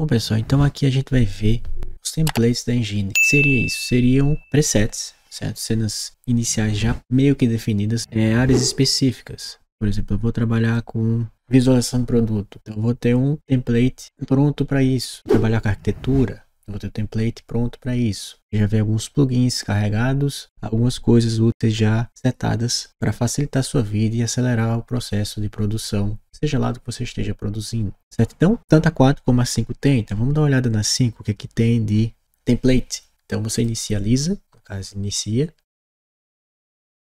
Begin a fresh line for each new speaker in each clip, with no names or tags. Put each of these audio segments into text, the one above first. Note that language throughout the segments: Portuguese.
Bom pessoal, então aqui a gente vai ver os templates da engine. O que seria isso? Seriam presets, certo? Cenas iniciais já meio que definidas, é, áreas específicas. Por exemplo, eu vou trabalhar com visualização de produto. Então, eu vou ter um template pronto para isso. Trabalhar com arquitetura, eu vou ter o template pronto para isso. já vem alguns plugins carregados, algumas coisas úteis já setadas para facilitar a sua vida e acelerar o processo de produção, seja lá do que você esteja produzindo. Certo? Então, tanto a 4 como a 5 tem. Então, vamos dar uma olhada na 5, o que, é que tem de template. Então, você inicializa, no caso, inicia.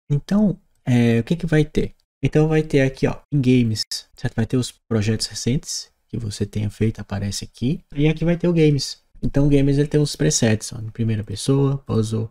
Então, é, o que, é que vai ter? Então, vai ter aqui, ó, em games, certo? Vai ter os projetos recentes que você tenha feito, aparece aqui. E aqui vai ter o games. Então o Games ele tem os presets, ó, primeira pessoa, puzzle,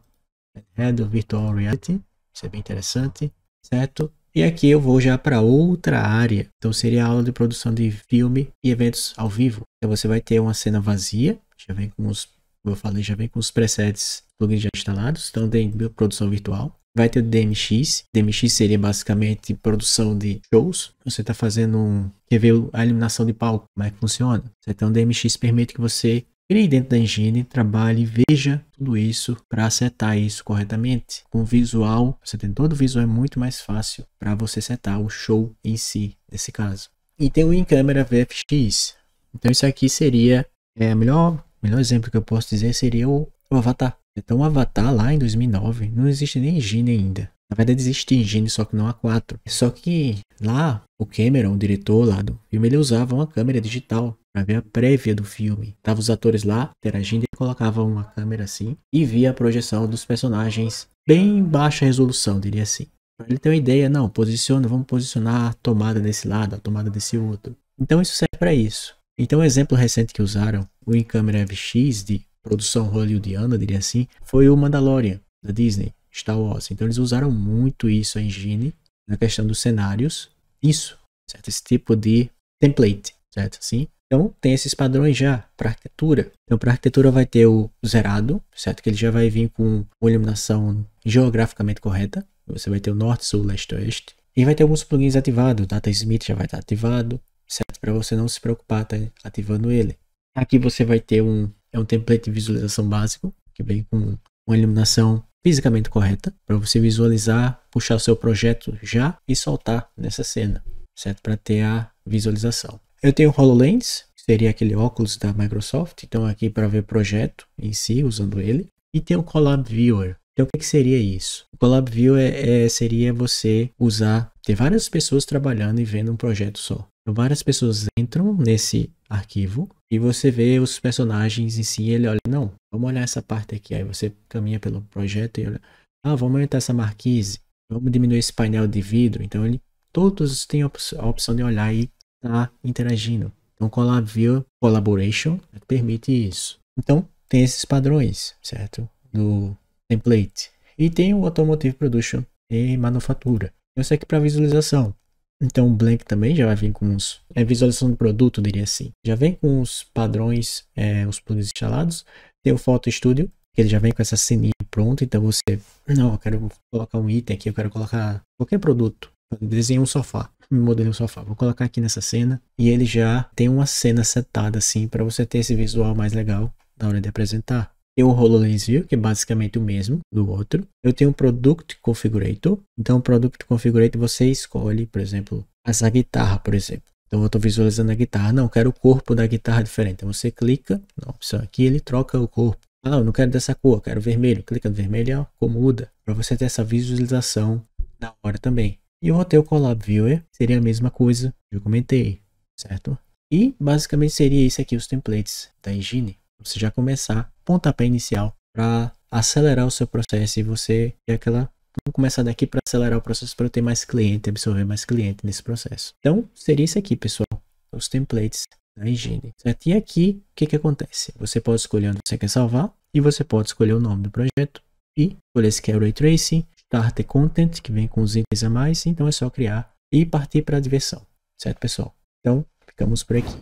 head, virtual reality, isso é bem interessante, certo? E aqui eu vou já para outra área, então seria a aula de produção de filme e eventos ao vivo. Então você vai ter uma cena vazia, já vem com os, como eu falei, já vem com os presets plugins já instalados, então tem produção virtual. Vai ter o DMX, DMX seria basicamente produção de shows, você está fazendo um, quer ver a iluminação de palco, como é que funciona? Então o DMX permite que você Crie dentro da higiene, trabalhe, veja tudo isso para setar isso corretamente. Com visual, você tem todo o visual, é muito mais fácil para você setar o show em si, nesse caso. E tem o em câmera VFX. Então isso aqui seria, é, o melhor, melhor exemplo que eu posso dizer seria o, o Avatar. Então o Avatar lá em 2009 não existe nem higiene ainda. Na verdade existe engine, só que não a 4. Só que lá o Cameron, o diretor lá do filme, ele usava uma câmera digital para ver a prévia do filme. Tava os atores lá interagindo e colocava uma câmera assim e via a projeção dos personagens bem baixa resolução, diria assim. Para ele ter uma ideia, não, posiciona, vamos posicionar a tomada desse lado, a tomada desse outro. Então isso serve para isso. Então, um exemplo recente que usaram, o em câmera FX de produção hollywoodiana, diria assim, foi o Mandalorian da Disney, Star Wars. Então eles usaram muito isso a engine na questão dos cenários, isso, certo? Esse tipo de template, certo? Assim, então tem esses padrões já para arquitetura. Então para arquitetura vai ter o zerado, certo? Que ele já vai vir com uma iluminação geograficamente correta. Você vai ter o norte, sul, leste, oeste. E vai ter alguns plugins ativados. O DataSmith já vai estar ativado, certo? Para você não se preocupar tá ativando ele. Aqui você vai ter um é um template de visualização básico que vem com uma iluminação fisicamente correta para você visualizar, puxar o seu projeto já e soltar nessa cena, certo? Para ter a visualização. Eu tenho o HoloLens, que seria aquele óculos da Microsoft, então aqui para ver projeto em si, usando ele. E tem o Collab Viewer. Então o que, que seria isso? O Collab Viewer é, é, seria você usar, ter várias pessoas trabalhando e vendo um projeto só. Então, várias pessoas entram nesse arquivo e você vê os personagens em si. Ele olha, não, vamos olhar essa parte aqui. Aí você caminha pelo projeto e olha, ah, vamos aumentar essa marquise, vamos diminuir esse painel de vidro. Então ele, todos têm a opção de olhar e está interagindo. Então, Collabview Collaboration é permite isso. Então, tem esses padrões, certo? Do template. E tem o Automotive Production e Manufatura. Isso aqui para visualização. Então, o Blank também já vai vir com os... É visualização do produto, diria assim. Já vem com os padrões, é, os plugins instalados. Tem o Photo Studio, que ele já vem com essa ceninha pronta. Então, você... Não, eu quero colocar um item aqui, eu quero colocar qualquer produto. Desenhei um sofá, modelei um sofá. Vou colocar aqui nessa cena e ele já tem uma cena setada assim para você ter esse visual mais legal na hora de apresentar. Eu o HoloLens View, que é basicamente o mesmo do outro. Eu tenho o Product Configurator. Então, o Product Configurator você escolhe, por exemplo, essa guitarra, por exemplo. Então, eu estou visualizando a guitarra. Não, quero o corpo da guitarra diferente. Então, você clica na opção aqui, ele troca o corpo. Ah, não, não quero dessa cor, quero vermelho. Clica no vermelho e a cor muda. Para você ter essa visualização na hora também. E o vou Collab Viewer, seria a mesma coisa que eu comentei, certo? E basicamente seria isso aqui os templates da engine. Você já começar pontapé inicial para acelerar o seu processo e você ter aquela Vamos começar daqui para acelerar o processo para ter mais cliente, absorver mais cliente nesse processo. Então, seria isso aqui, pessoal, os templates da engine. Certo? E aqui, o que, que acontece? Você pode escolher onde você quer salvar e você pode escolher o nome do projeto e escolher se quer Ray Tracing, Starter Content, que vem com os itens a mais, então é só criar e partir para a diversão, certo pessoal? Então, ficamos por aqui.